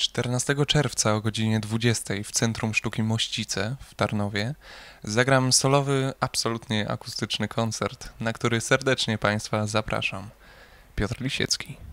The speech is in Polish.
14 czerwca o godzinie 20 w Centrum Sztuki Mościce w Tarnowie zagram solowy, absolutnie akustyczny koncert, na który serdecznie Państwa zapraszam. Piotr Lisiecki.